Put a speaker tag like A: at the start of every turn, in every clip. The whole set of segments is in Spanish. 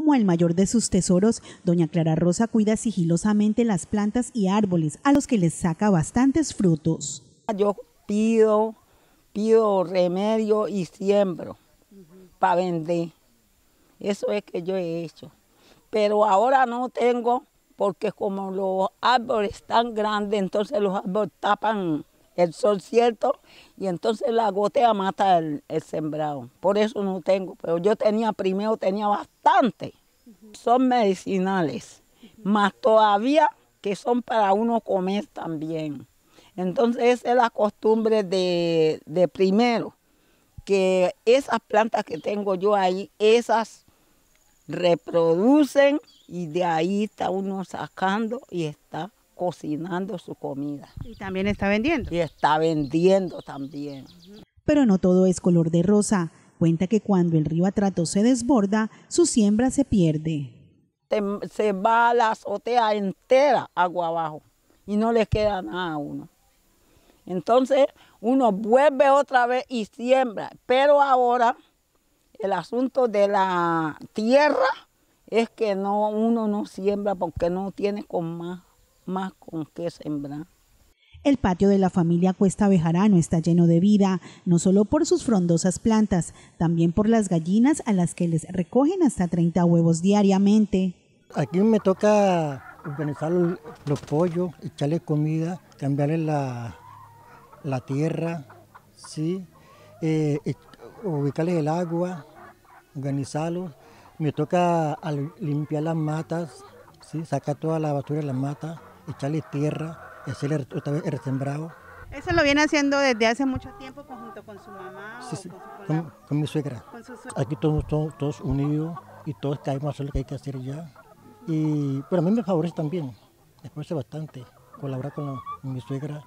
A: como el mayor de sus tesoros, doña Clara Rosa cuida sigilosamente las plantas y árboles, a los que les saca bastantes frutos.
B: Yo pido, pido remedio y siembro para vender. Eso es que yo he hecho. Pero ahora no tengo porque como los árboles están grandes, entonces los árboles tapan el sol cierto y entonces la gotea mata el, sembrado. Por eso no tengo, pero yo tenía primero, tenía bastante. Son medicinales, más todavía que son para uno comer también. Entonces esa es la costumbre de primero, que esas plantas que tengo yo ahí, esas reproducen y de ahí está uno sacando y está cocinando su comida. Y también está vendiendo. Y está vendiendo también.
A: Pero no todo es color de rosa. Cuenta que cuando el río Atrato se desborda, su siembra se pierde.
B: Se, va la azotea entera agua abajo y no le queda nada a uno. Entonces uno vuelve otra vez y siembra. Pero ahora el asunto de la tierra es que no, uno no siembra porque no tiene con más más con qué sembrar.
A: El patio de la familia Cuesta Bejarano está lleno de vida, no solo por sus frondosas plantas, también por las gallinas a las que les recogen hasta 30 huevos diariamente.
C: Aquí me toca organizar los, pollos, echarles comida, cambiarles la, tierra, ¿sí? Eh, ubicarles el agua, organizarlos. Me toca limpiar las matas, ¿sí? sacar toda la basura de las matas echarle tierra, hacerle otra vez el resembrado.
A: Eso lo viene haciendo desde hace mucho tiempo junto
C: con su mamá. Sí, con, mi suegra. Aquí todos, todos, unidos y todos caemos a hacer lo que hay que hacer ya. Y pero a mí me favorece también, me favorece bastante colaborar con, mi suegra.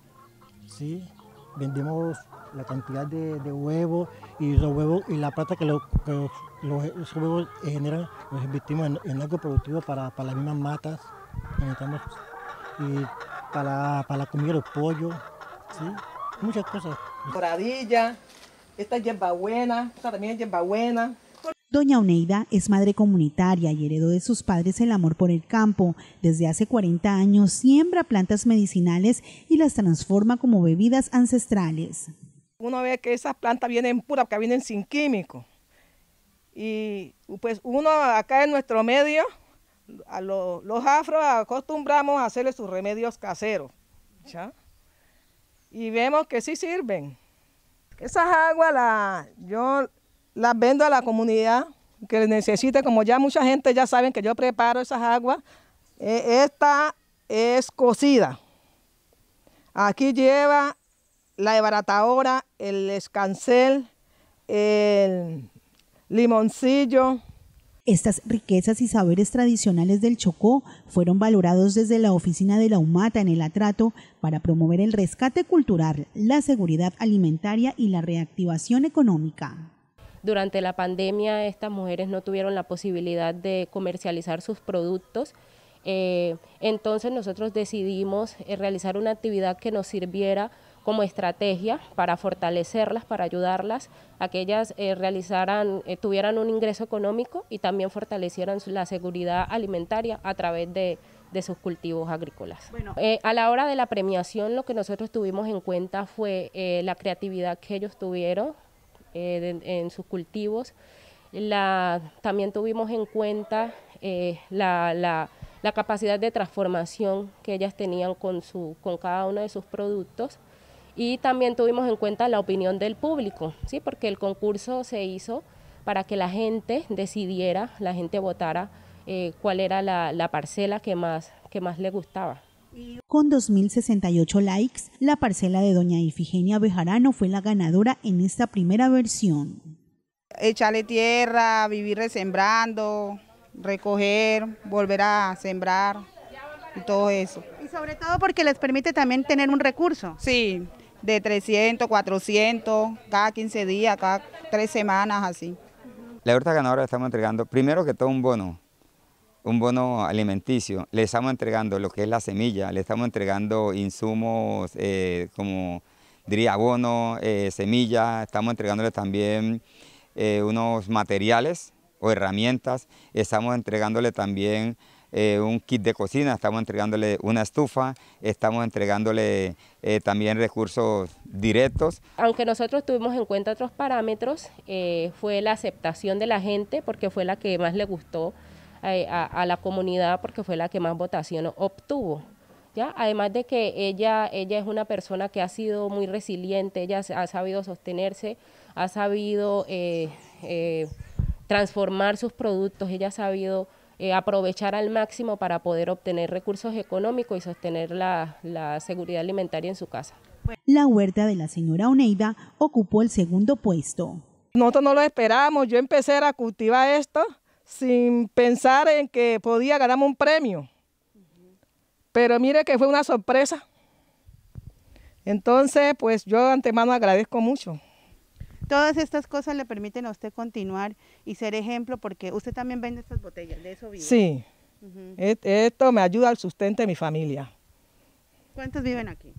C: Sí, vendemos la cantidad de, huevos y los huevos y la plata que, los, huevos generan los invertimos en, algo productivo para, las mismas matas. Necesitamos
A: para, para comida el pollo,
C: muchas cosas. Moradilla, esta es esta
A: también es Doña Oneida es madre comunitaria y heredó de sus padres el amor por el campo. Desde hace 40 años siembra plantas medicinales y las transforma como bebidas ancestrales.
C: Uno ve que esas plantas vienen puras, que vienen sin químico. Y pues uno acá en nuestro medio los afros acostumbramos a hacerle sus remedios caseros. ¿ya? Y vemos que sí sirven. Esas aguas yo las vendo a la comunidad que necesite, como ya mucha gente ya saben que yo preparo esas aguas. E, esta es cocida. Aquí lleva la ebarataora el escancel,
A: el limoncillo, estas riquezas y saberes tradicionales del Chocó fueron valorados desde la oficina de la UMATA en el Atrato para promover el rescate cultural, la seguridad alimentaria y la reactivación económica.
D: Durante la pandemia estas mujeres no tuvieron la posibilidad de comercializar sus productos, eh, entonces nosotros decidimos eh, realizar una actividad que nos sirviera como estrategia para fortalecerlas, para ayudarlas a que ellas eh, realizaran, eh, tuvieran un ingreso económico y también fortalecieran la seguridad alimentaria a través de, sus cultivos agrícolas. Eh, a la hora de la premiación lo que nosotros tuvimos en cuenta fue la creatividad que ellos tuvieron en sus cultivos, también tuvimos en cuenta la, capacidad de transformación que ellas tenían con cada uno de sus productos y también tuvimos en cuenta la opinión del público, ¿sí? porque el concurso se hizo para que la gente decidiera, la gente votara eh, cuál era la, parcela que más, que más le gustaba.
A: Con 2.068 likes, la parcela de doña Ifigenia Bejarano fue la ganadora en esta primera versión. Echarle tierra, vivir resembrando, recoger, volver a sembrar y todo eso. Y sobre todo porque les permite también tener un recurso. Sí, de 300, 400, cada 15 días, cada 3 semanas, así.
E: La horta ganadora le estamos entregando, primero que todo, un bono, un bono alimenticio. Le estamos entregando lo que es la semilla, le estamos entregando insumos eh, como diría abono, semillas, eh, semilla, estamos entregándole también eh, unos materiales o herramientas, estamos entregándole también eh, un kit de cocina, estamos entregándole una estufa, estamos entregándole eh, también recursos directos.
D: Aunque nosotros tuvimos en cuenta otros parámetros, eh, fue la aceptación de la gente porque fue la que más le gustó a, la comunidad porque fue la que más votación obtuvo. ¿ya? Además de que ella, ella es una persona que ha sido muy resiliente, ella ha sabido sostenerse, ha sabido transformar sus productos, ella ha sabido eh, aprovechar al máximo para poder obtener recursos económicos y sostener la, la seguridad alimentaria en su casa.
A: La huerta de la señora Oneida ocupó el segundo puesto. Nosotros no lo esperábamos,
D: yo empecé a cultivar esto
A: sin
C: pensar en que podía ganarme un premio. Pero mire que fue una sorpresa. Entonces, pues yo de antemano agradezco mucho.
A: Todas estas cosas le permiten a usted continuar y ser ejemplo porque usted también vende estas botellas, de eso vive. Sí,
C: e, esto me ayuda al sustento de mi familia.
A: ¿Cuántos viven aquí?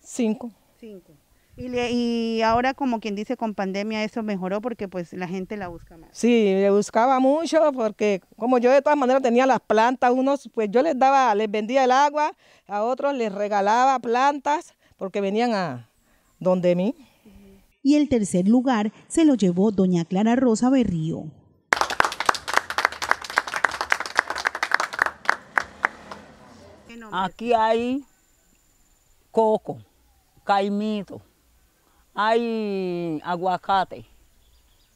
A: Cinco. Cinco. Y, y ahora como quien dice con pandemia eso mejoró porque pues la gente la busca más. Sí, le buscaba mucho
C: porque como yo de todas maneras tenía las plantas, unos pues yo les daba, les vendía el agua, a otros les
A: regalaba
C: plantas porque
A: venían a donde mí y el tercer lugar se lo llevó doña Clara Rosa Berrío.
B: Aquí hay coco, caimito, hay aguacate,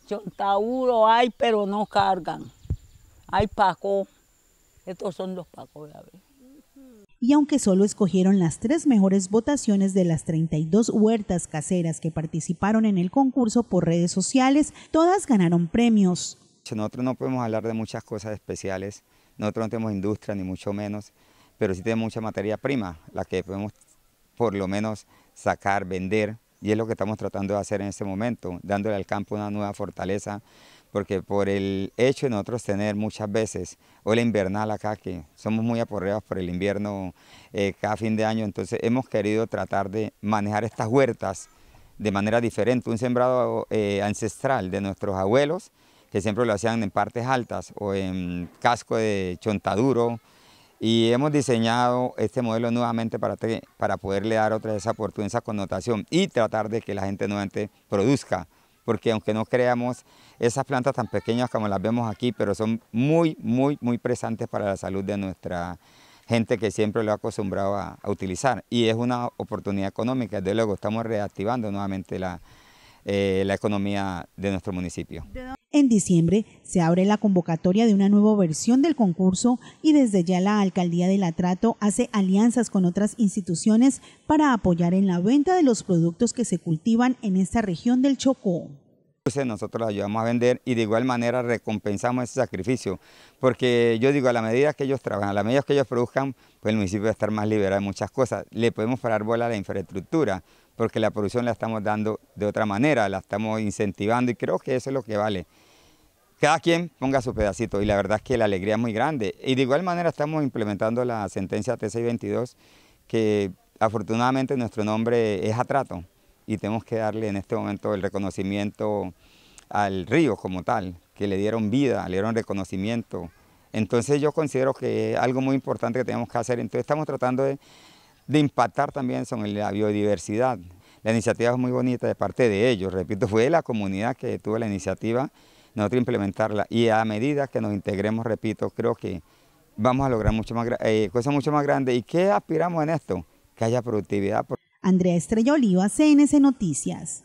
B: chontauro hay pero no cargan, hay paco, estos son los pacos, la ves
A: y aunque solo escogieron las tres mejores votaciones de las 32 huertas caseras que participaron en el concurso por redes sociales, todas ganaron premios.
E: Nosotros no podemos hablar de muchas cosas especiales, nosotros no tenemos industria ni mucho menos, pero sí tenemos mucha materia prima, la que podemos por lo menos sacar, vender, y es lo que estamos tratando de hacer en este momento, dándole al campo una nueva fortaleza porque por el hecho de nosotros tener muchas veces o la invernal acá, que somos muy aporreados por el invierno eh, cada fin de año, entonces hemos querido tratar de manejar estas huertas de manera diferente, un sembrado eh, ancestral de nuestros abuelos, que siempre lo hacían en partes altas o en casco de chontaduro, y hemos diseñado este modelo nuevamente para, para poderle dar otra vez esa oportunidad, esa connotación y tratar de que la gente nuevamente produzca porque aunque no creamos, esas plantas tan pequeñas como las vemos aquí, pero son muy, muy, muy presantes para la salud de nuestra gente que siempre lo ha acostumbrado a, utilizar. Y es una oportunidad económica, desde luego estamos reactivando nuevamente la, eh, la economía de nuestro municipio.
A: En diciembre se abre la convocatoria de una nueva versión del concurso y desde ya la Alcaldía de Latrato hace alianzas con otras instituciones para apoyar en la venta de los productos que se cultivan en esta región del Chocó
E: nosotros la ayudamos a vender y de igual manera recompensamos ese sacrificio, porque yo digo, a la medida que ellos trabajan, a la medida que ellos produzcan, pues el municipio va a estar más liberado de muchas cosas, le podemos parar bola a la infraestructura, porque la producción la estamos dando de otra manera, la estamos incentivando y creo que eso es lo que vale. Cada quien ponga su pedacito y la verdad es que la alegría es muy grande. Y de igual manera estamos implementando la sentencia T622 que afortunadamente nuestro nombre es Atrato y tenemos que darle en este momento el reconocimiento al río como tal, que le dieron vida, le dieron reconocimiento. Entonces yo considero que es algo muy importante que tenemos que hacer. Entonces estamos tratando de, impactar también sobre la biodiversidad. La iniciativa es muy bonita de parte de ellos, repito, fue la comunidad que tuvo la iniciativa, nosotros implementarla. Y a medida que nos integremos, repito, creo que vamos a lograr mucho más, eh, cosas mucho más grandes. ¿Y qué aspiramos en esto? Que haya productividad.
A: Andrea Estrella Oliva, CNC Noticias.